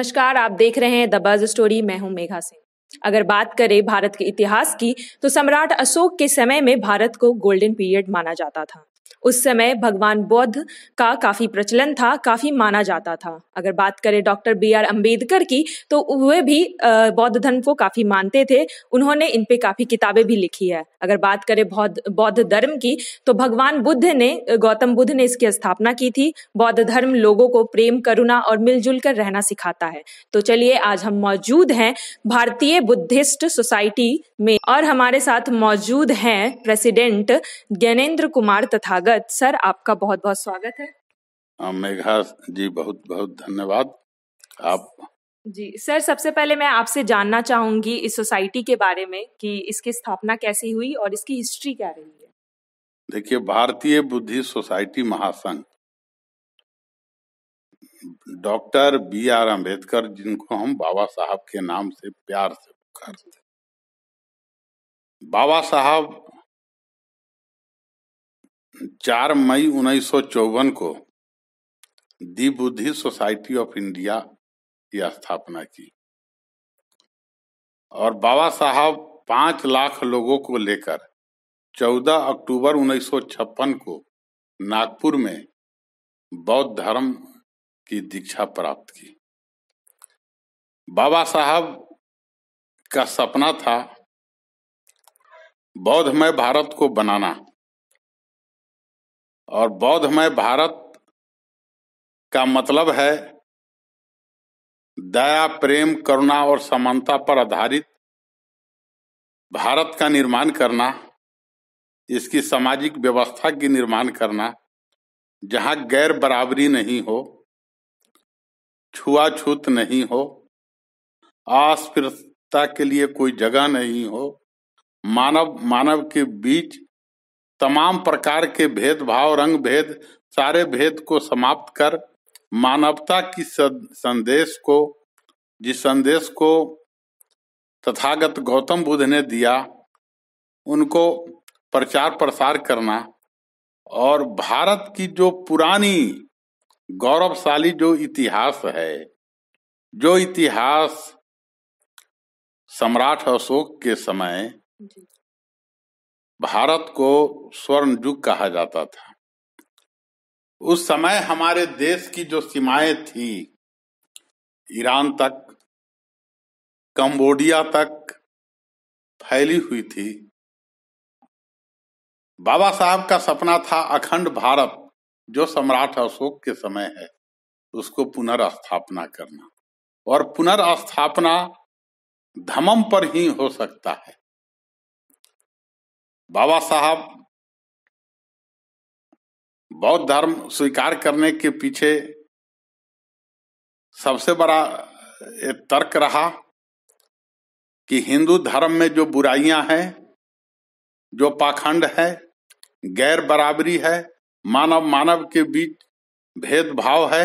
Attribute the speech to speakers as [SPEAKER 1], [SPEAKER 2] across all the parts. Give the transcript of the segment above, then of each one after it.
[SPEAKER 1] नमस्कार आप देख रहे हैं द बज स्टोरी मैं हूं मेघा सिंह अगर बात करें भारत के इतिहास की तो सम्राट अशोक के समय में भारत को गोल्डन पीरियड माना जाता था उस समय भगवान बौद्ध का काफी प्रचलन था काफी माना जाता था अगर बात करें डॉक्टर बी आर अम्बेडकर की तो वे भी बौद्ध धर्म को काफी मानते थे उन्होंने इन पे काफी किताबें भी लिखी है अगर बात करें बौद्ध बौद्ध धर्म की तो भगवान बुद्ध ने गौतम बुद्ध ने इसकी स्थापना की थी बौद्ध धर्म लोगों को प्रेम करुणा और मिलजुल कर रहना सिखाता है तो चलिए आज हम मौजूद हैं भारतीय बुद्धिस्ट सोसाइटी में और हमारे साथ मौजूद हैं प्रेसिडेंट ज्ञानेन्द्र कुमार तथागत स्वागत सर आपका बहुत बहुत स्वागत है
[SPEAKER 2] मेघा जी बहुत बहुत धन्यवाद आप
[SPEAKER 1] जी सर सबसे पहले मैं आपसे जानना चाहूंगी इस सोसाइटी के बारे में कि इसकी स्थापना कैसे हुई और इसकी हिस्ट्री क्या रही है
[SPEAKER 2] देखिए भारतीय बुद्धि सोसाइटी महासंघ
[SPEAKER 3] डॉक्टर बी आर अम्बेडकर जिनको हम बाबा साहब के नाम से प्यार से पुकारते बाबा साहब चार मई उन्नीस को दी बुद्धि सोसाइटी ऑफ इंडिया की स्थापना की
[SPEAKER 2] और बाबा साहब पांच लाख लोगों को लेकर 14 अक्टूबर उन्नीस को नागपुर में बौद्ध
[SPEAKER 3] धर्म की दीक्षा प्राप्त की बाबा साहब का सपना था बौद्धमय भारत को बनाना और बौद्धमय भारत का मतलब है दया प्रेम करुणा और समानता पर आधारित भारत का निर्माण करना
[SPEAKER 2] इसकी सामाजिक व्यवस्था की निर्माण करना जहाँ गैर बराबरी नहीं हो छुआछूत नहीं हो अस्पृश्यता के लिए कोई जगह नहीं हो मानव मानव के बीच तमाम प्रकार के भेदभाव रंग भेद सारे भेद को समाप्त कर मानवता की संदेश को जिस संदेश को तथागत गौतम बुद्ध ने दिया उनको प्रचार प्रसार करना और भारत की जो पुरानी गौरवशाली जो इतिहास है जो इतिहास सम्राट अशोक के समय भारत को स्वर्ण युग कहा जाता था उस समय हमारे
[SPEAKER 3] देश की जो सीमाएं थी ईरान तक कंबोडिया तक फैली हुई थी
[SPEAKER 2] बाबा साहब का सपना था अखंड भारत जो सम्राट अशोक के समय
[SPEAKER 3] है उसको पुनर्स्थापना करना और पुनर्स्थापना धमम पर ही हो सकता है बाबा साहब बौद्ध धर्म स्वीकार करने के पीछे सबसे बड़ा तर्क रहा कि हिंदू धर्म में जो बुराइयां हैं जो पाखंड
[SPEAKER 2] है गैर बराबरी है मानव मानव के बीच भेदभाव
[SPEAKER 3] है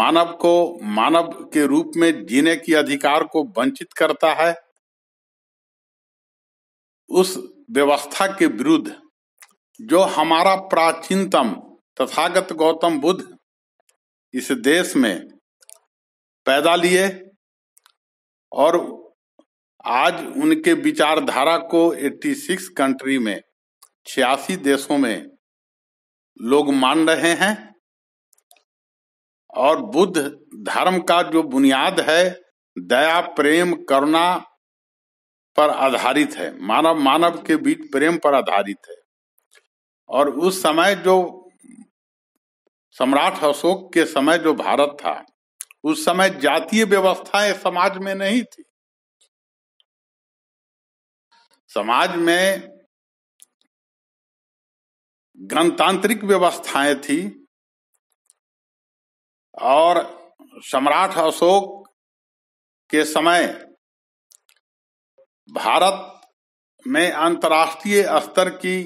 [SPEAKER 3] मानव को मानव के रूप में जीने के अधिकार को वंचित करता है उस
[SPEAKER 2] व्यवस्था के विरुद्ध जो हमारा प्राचीनतम तथागत गौतम बुद्ध इस देश में पैदा लिए और आज उनके विचारधारा को 86 कंट्री में छियासी देशों में लोग मान रहे हैं और बुद्ध धर्म का जो बुनियाद है दया प्रेम करुणा पर आधारित है मानव मानव के बीच प्रेम पर आधारित है और उस समय जो सम्राट अशोक के समय जो भारत था उस समय जातीय व्यवस्थाएं समाज
[SPEAKER 3] में नहीं थी समाज में गणतांत्रिक व्यवस्थाएं थी और सम्राट अशोक के समय भारत में अंतर्राष्ट्रीय
[SPEAKER 2] स्तर की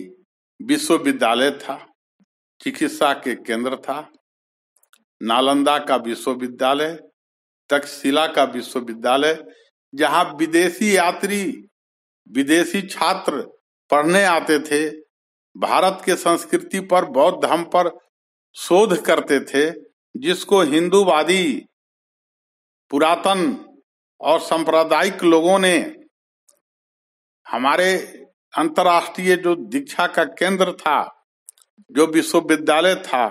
[SPEAKER 2] विश्वविद्यालय था चिकित्सा के केंद्र था नालंदा का विश्वविद्यालय तक्षशिला का विश्वविद्यालय जहां विदेशी यात्री विदेशी छात्र पढ़ने आते थे भारत के संस्कृति पर बौद्ध धर्म पर शोध करते थे जिसको हिंदूवादी पुरातन और सांप्रदायिक लोगों ने हमारे अंतर्राष्ट्रीय जो दीक्षा का केंद्र था जो विश्वविद्यालय था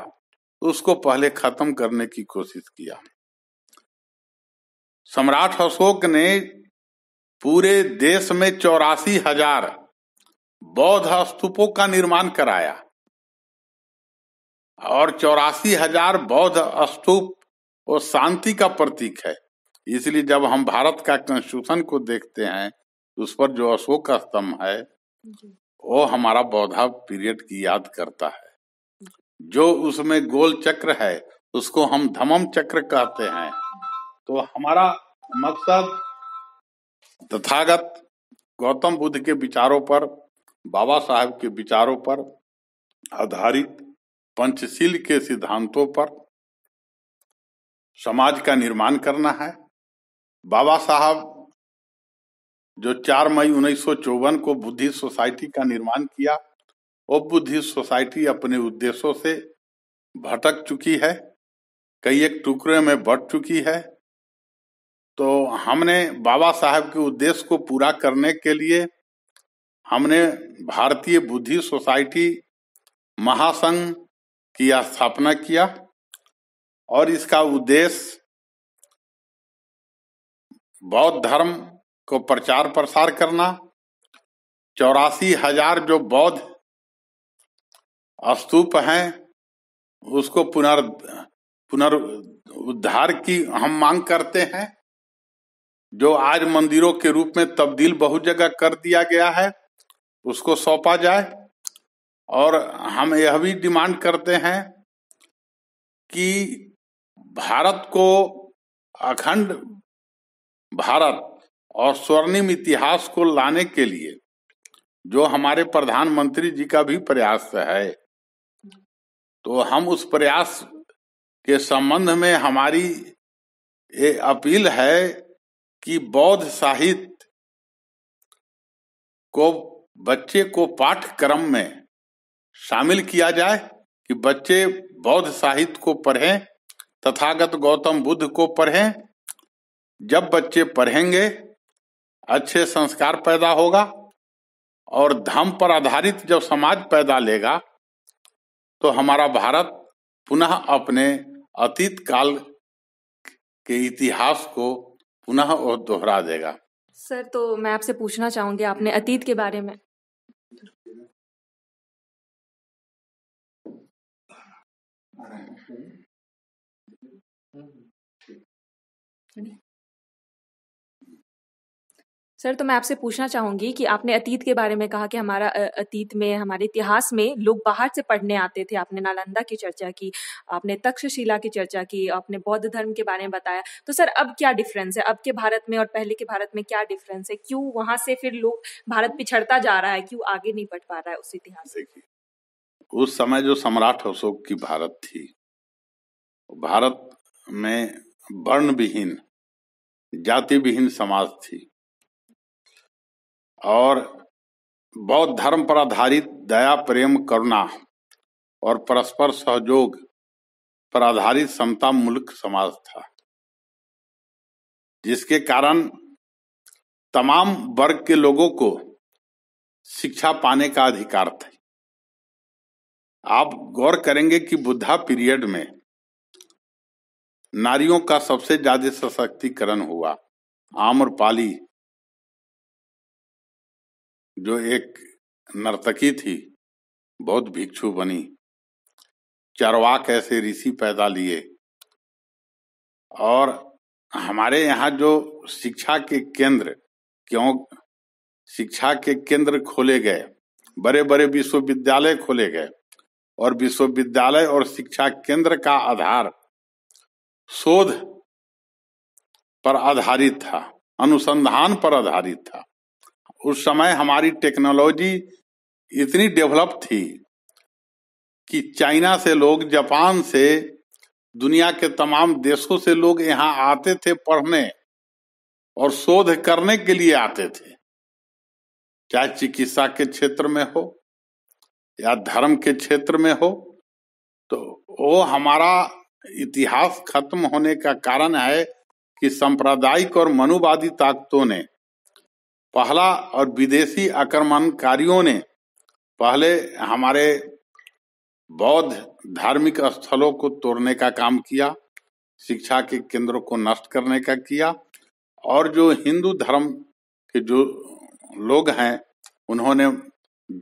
[SPEAKER 2] उसको पहले खत्म करने की कोशिश किया सम्राट अशोक ने पूरे देश में चौरासी हजार बौद्ध स्तूपों का निर्माण कराया और चौरासी हजार बौद्ध स्तूप वो शांति का प्रतीक है इसलिए जब हम भारत का कंस्टिट्यूशन को देखते हैं उस पर जो अशोक का स्तंभ है वो हमारा बौधा पीरियड की याद करता है जो उसमें गोल चक्र है उसको हम धमम चक्र कहते हैं तो हमारा मकसद तथागत गौतम बुद्ध के विचारों पर बाबा साहब के विचारों पर आधारित पंचशील के सिद्धांतों पर समाज का निर्माण करना है बाबा साहब जो 4 मई उन्नीस को बुद्धिस्ट सोसाइटी का निर्माण किया वो बुद्धिस्ट सोसाइटी अपने उद्देश्यों से भटक चुकी है कई एक टुकड़े में बट चुकी है तो हमने बाबा साहब के उद्देश्य को पूरा करने के लिए हमने
[SPEAKER 3] भारतीय बुद्धि सोसाइटी महासंघ की स्थापना किया और इसका उद्देश्य बौद्ध धर्म को प्रचार प्रसार करना चौरासी हजार जो बौद्ध स्तूप हैं उसको पुनर् पुनर् की हम मांग करते हैं
[SPEAKER 2] जो आज मंदिरों के रूप में तब्दील बहुत जगह कर दिया गया है उसको सौंपा
[SPEAKER 3] जाए और हम यह भी डिमांड करते हैं कि भारत को अखंड
[SPEAKER 2] भारत और स्वर्णिम इतिहास को लाने के लिए जो हमारे प्रधानमंत्री जी का भी प्रयास है तो हम उस प्रयास
[SPEAKER 3] के संबंध में हमारी ये अपील है कि बौद्ध साहित्य को बच्चे को
[SPEAKER 2] पाठ्यक्रम में शामिल किया जाए कि बच्चे बौद्ध साहित्य को पढ़ें तथागत गौतम बुद्ध को पढ़ें जब बच्चे पढ़ेंगे अच्छे संस्कार पैदा होगा और धर्म पर आधारित जब समाज पैदा लेगा तो हमारा भारत पुनः अपने अतीत काल के इतिहास को पुनः
[SPEAKER 3] दोहरा देगा
[SPEAKER 1] सर तो मैं आपसे पूछना चाहूंगी आपने अतीत के बारे में सर तो मैं आपसे पूछना चाहूंगी कि आपने अतीत के बारे में कहा कि हमारा अतीत में हमारे इतिहास में लोग बाहर से पढ़ने आते थे आपने नालंदा की चर्चा की आपने तक्षशिला की चर्चा की आपने बौद्ध धर्म के बारे में बताया तो सर अब क्या डिफरेंस है अब के भारत में और पहले के भारत में क्या डिफरेंस है क्यों वहाँ से फिर लोग भारत पिछड़ता जा रहा है क्यों आगे नहीं बढ़ पा रहा है उस इतिहास से
[SPEAKER 2] उस समय जो सम्राट अशोक की भारत थी
[SPEAKER 3] भारत में वर्ण विहीन जाति विहीन समाज थी और बौद्ध धर्म
[SPEAKER 2] पर आधारित दया प्रेम करुणा और परस्पर सहयोग पर आधारित समता मूलक समाज था जिसके कारण तमाम वर्ग के लोगों को शिक्षा पाने का अधिकार था आप गौर करेंगे कि बुद्धा पीरियड में
[SPEAKER 3] नारियों का सबसे ज्यादा सशक्तिकरण हुआ आम्रपाली जो एक नर्तकी थी बहुत भिक्षु बनी चरवा कैसे ऋषि
[SPEAKER 2] पैदा लिए और हमारे यहाँ जो शिक्षा के केंद्र क्यों शिक्षा के केंद्र खोले गए बड़े बड़े विश्वविद्यालय खोले गए और विश्वविद्यालय और शिक्षा केंद्र का आधार शोध पर आधारित था अनुसंधान पर आधारित था उस समय हमारी टेक्नोलॉजी इतनी डेवलप थी कि चाइना से लोग जापान से दुनिया के तमाम देशों से लोग यहाँ आते थे पढ़ने और शोध करने के लिए आते थे चाहे चिकित्सा के क्षेत्र में हो या धर्म के क्षेत्र में हो तो वो हमारा इतिहास खत्म होने का कारण है कि सांप्रदायिक और मनुवादी ताकतों ने पहला और विदेशी आक्रमणकारियों ने पहले हमारे बौद्ध धार्मिक स्थलों को तोड़ने का काम किया शिक्षा के केंद्रों को नष्ट करने का किया और जो हिंदू धर्म के जो लोग हैं उन्होंने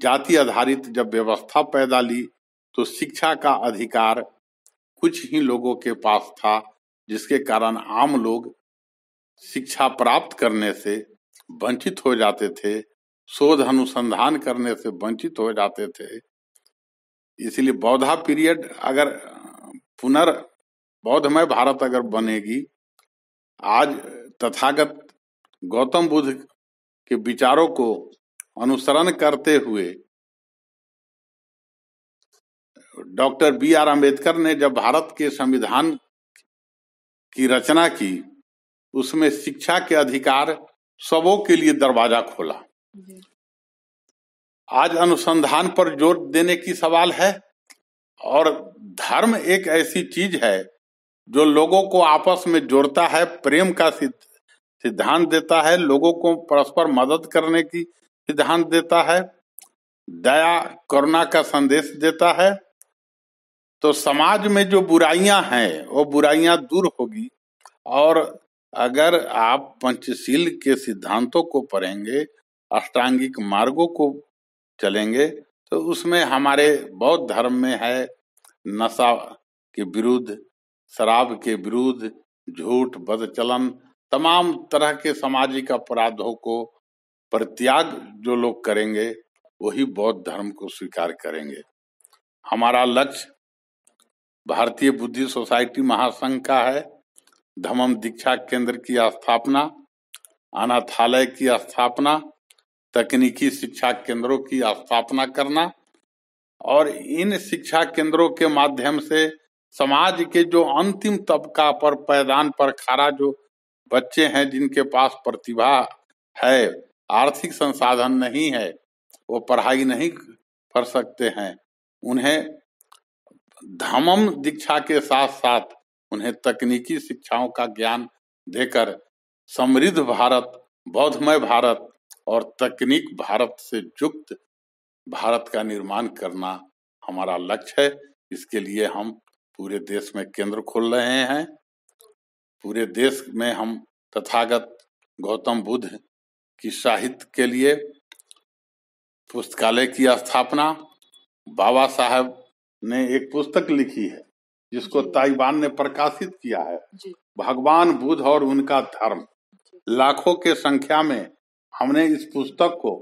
[SPEAKER 2] जाति आधारित जब व्यवस्था पैदा ली तो शिक्षा का अधिकार कुछ ही लोगों के पास था जिसके कारण आम लोग शिक्षा प्राप्त करने से वंचित हो जाते थे शोध अनुसंधान करने से वंचित हो जाते थे इसलिए बौद्धा पीरियड अगर पुनर् बौद्धमय भारत अगर बनेगी आज तथागत
[SPEAKER 3] गौतम बुद्ध के विचारों को अनुसरण करते हुए डॉक्टर बी आर अम्बेडकर ने जब भारत के संविधान की रचना की उसमें शिक्षा के अधिकार सबों के लिए दरवाजा खोला आज
[SPEAKER 2] अनुसंधान पर जोर देने की सवाल है और धर्म एक ऐसी चीज है जो लोगों को आपस में जोड़ता है प्रेम का सिद्धांत देता है लोगों को परस्पर मदद करने की सिद्धांत देता है दया करुणा का संदेश देता है तो समाज में जो बुराइयां हैं वो बुराइयां दूर होगी और अगर आप पंचशील के सिद्धांतों को पढ़ेंगे अष्टांगिक मार्गों को चलेंगे तो उसमें हमारे बौद्ध धर्म में है नशा के विरुद्ध शराब के विरुद्ध झूठ बदचलन तमाम तरह के सामाजिक अपराधों को परित्याग जो लोग करेंगे वही बौद्ध धर्म को स्वीकार करेंगे हमारा लक्ष्य भारतीय बुद्धि सोसाइटी महासंघ का है धमम दीक्षा केंद्र की स्थापना अनाथालय की स्थापना तकनीकी शिक्षा केंद्रों की स्थापना करना और इन शिक्षा केंद्रों के माध्यम से समाज के जो अंतिम तबका पर पैदान पर खड़ा जो बच्चे हैं जिनके पास प्रतिभा है आर्थिक संसाधन नहीं है वो पढ़ाई नहीं कर सकते हैं उन्हें धमम दीक्षा के साथ साथ उन्हें तकनीकी शिक्षाओं का ज्ञान देकर समृद्ध भारत बौद्धमय भारत और तकनीक भारत से युक्त भारत का निर्माण करना हमारा लक्ष्य है इसके लिए हम पूरे देश में केंद्र खोल रहे हैं पूरे देश में हम तथागत गौतम बुद्ध की साहित्य के लिए पुस्तकालय की स्थापना बाबा साहब ने एक पुस्तक लिखी है जिसको ताइवान ने प्रकाशित किया है भगवान बुद्ध और उनका धर्म लाखों के संख्या में हमने इस पुस्तक को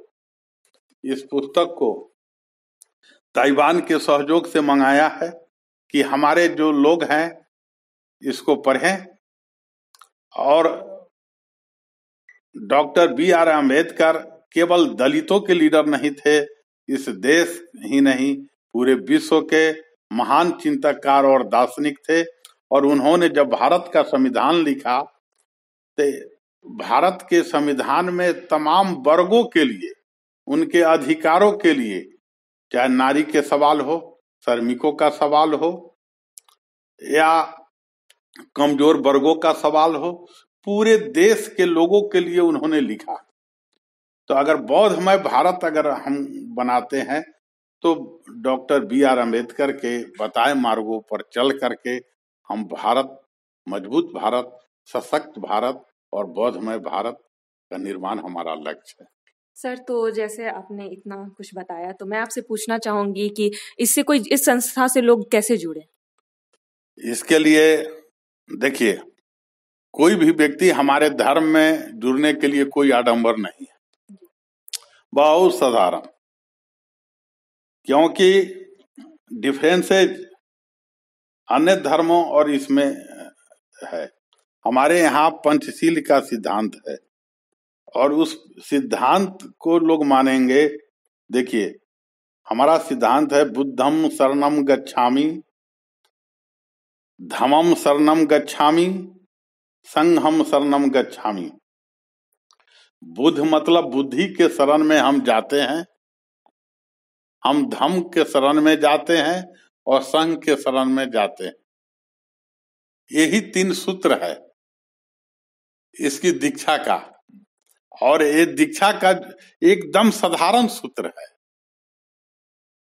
[SPEAKER 2] इस पुस्तक को
[SPEAKER 3] ताइवान के सहयोग से मंगाया है कि हमारे जो लोग हैं इसको पढ़ें और डॉक्टर बी आर अम्बेडकर केवल दलितों के लीडर नहीं थे इस
[SPEAKER 2] देश ही नहीं पूरे विश्व के महान चिंतककार और दार्शनिक थे और उन्होंने जब भारत का संविधान लिखा तो भारत के संविधान में तमाम वर्गों के लिए उनके अधिकारों के लिए चाहे नारी के सवाल हो श्रमिकों का सवाल हो या कमजोर वर्गों का सवाल हो पूरे देश के लोगों के लिए उन्होंने लिखा तो अगर बौद्धमय भारत अगर हम बनाते हैं तो डॉक्टर बी आर अम्बेडकर के बताए मार्गों पर चल करके हम भारत मजबूत भारत सशक्त भारत और बौद्धमय भारत का निर्माण हमारा लक्ष्य है
[SPEAKER 1] सर तो जैसे आपने इतना कुछ बताया तो मैं आपसे पूछना चाहूंगी कि इससे कोई इस संस्था से लोग कैसे जुड़े
[SPEAKER 2] इसके लिए देखिए कोई भी व्यक्ति हमारे धर्म में
[SPEAKER 3] जुड़ने के लिए कोई आडंबर नहीं है बहुत साधारण क्योंकि डिफरेंसेज अन्य धर्मों
[SPEAKER 2] और इसमें है हमारे यहाँ पंचशील का सिद्धांत है और उस सिद्धांत को लोग मानेंगे देखिए हमारा सिद्धांत है बुद्धम शरणम गच्छामी धमम शरणम गच्छामी संघम शरणम गच्छामी बुद्ध मतलब बुद्धि के शरण में हम जाते हैं हम धम के शरण में जाते हैं और संघ के शरण में जाते हैं
[SPEAKER 3] यही तीन सूत्र है इसकी दीक्षा का और ये दीक्षा का एकदम साधारण सूत्र है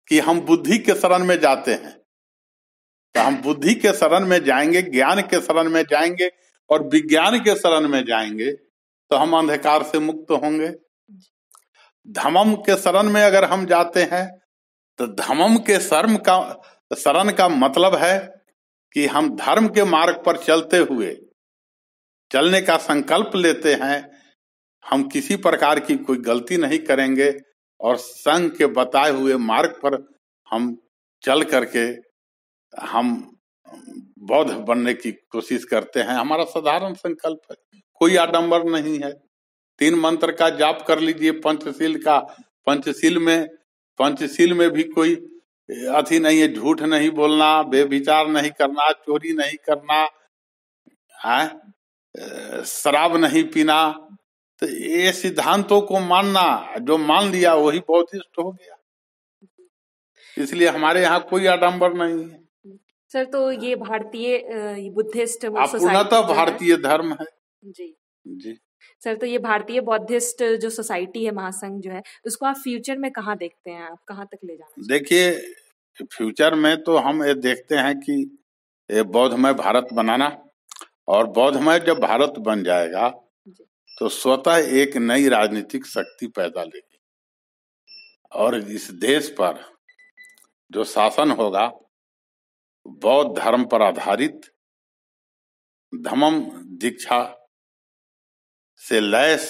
[SPEAKER 2] कि हम बुद्धि के शरण में जाते हैं तो हम बुद्धि के शरण में जाएंगे ज्ञान के शरण में जाएंगे और विज्ञान के शरण में जाएंगे तो हम अंधकार से मुक्त होंगे धमम के शरण में अगर हम जाते हैं तो धमम के शर्म का शरण का मतलब है कि हम धर्म के मार्ग पर चलते हुए चलने का संकल्प लेते हैं हम किसी प्रकार की कोई गलती नहीं करेंगे और संघ के बताए हुए मार्ग पर हम चल करके हम बौद्ध बनने की कोशिश करते हैं हमारा साधारण संकल्प है कोई आडंबर नहीं है तीन मंत्र का जाप कर लीजिए पंचशील का पंचशील में पंचशील में भी कोई अथी नहीं है झूठ नहीं बोलना बेविचार नहीं करना चोरी नहीं करना है शराब नहीं पीना तो ये सिद्धांतों को मानना जो मान लिया वही बौद्धिस्ट हो गया इसलिए हमारे यहाँ कोई आडम्बर नहीं है
[SPEAKER 1] सर तो ये भारतीय बुद्धिस्ट पूर्णतः भारतीय धर्म है जी जी सर तो ये भारतीय बौद्धिस्ट जो सोसाइटी है महासंघ जो है तो उसको आप फ्यूचर में कहाँ देखते हैं आप कहाँ तक ले जाना
[SPEAKER 2] देखिए फ्यूचर में तो हम ये देखते हैं कि बौद्धमय भारत बनाना और बौद्धमय जब भारत बन जाएगा तो स्वतः एक नई राजनीतिक शक्ति पैदा लेगी और इस देश
[SPEAKER 3] पर जो शासन होगा बौद्ध धर्म पर आधारित धमम दीक्षा से लैस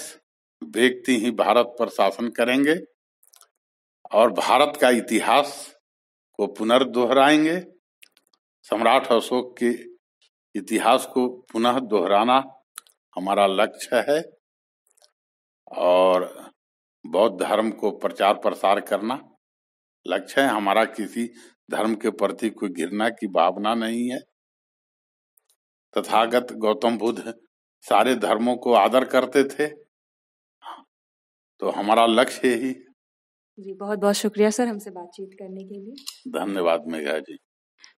[SPEAKER 3] व्यक्ति ही भारत पर शासन करेंगे और भारत
[SPEAKER 2] का इतिहास को पुनर्दोहराएंगे सम्राट अशोक के इतिहास को पुनः दोहराना हमारा लक्ष्य है और बौद्ध धर्म को प्रचार प्रसार करना लक्ष्य है हमारा किसी धर्म के प्रति कोई घृणा की भावना नहीं है तथागत गौतम बुद्ध सारे धर्मों को आदर करते थे तो हमारा लक्ष्य यही
[SPEAKER 1] जी बहुत बहुत शुक्रिया सर हमसे बातचीत करने के लिए
[SPEAKER 2] धन्यवाद मेघा जी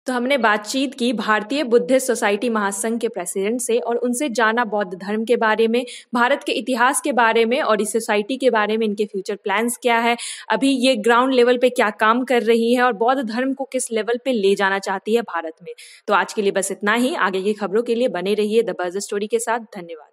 [SPEAKER 1] तो हमने बातचीत की भारतीय बुद्धिस्ट सोसाइटी महासंघ के प्रेसिडेंट से और उनसे जाना बौद्ध धर्म के बारे में भारत के इतिहास के बारे में और इस सोसाइटी के बारे में इनके फ्यूचर प्लान्स क्या है अभी ये ग्राउंड लेवल पे क्या काम कर रही है और बौद्ध धर्म को किस लेवल पे ले जाना चाहती है भारत में तो आज के लिए बस इतना ही आगे की खबरों के लिए बने रहिए द बर्ज स्टोरी के साथ धन्यवाद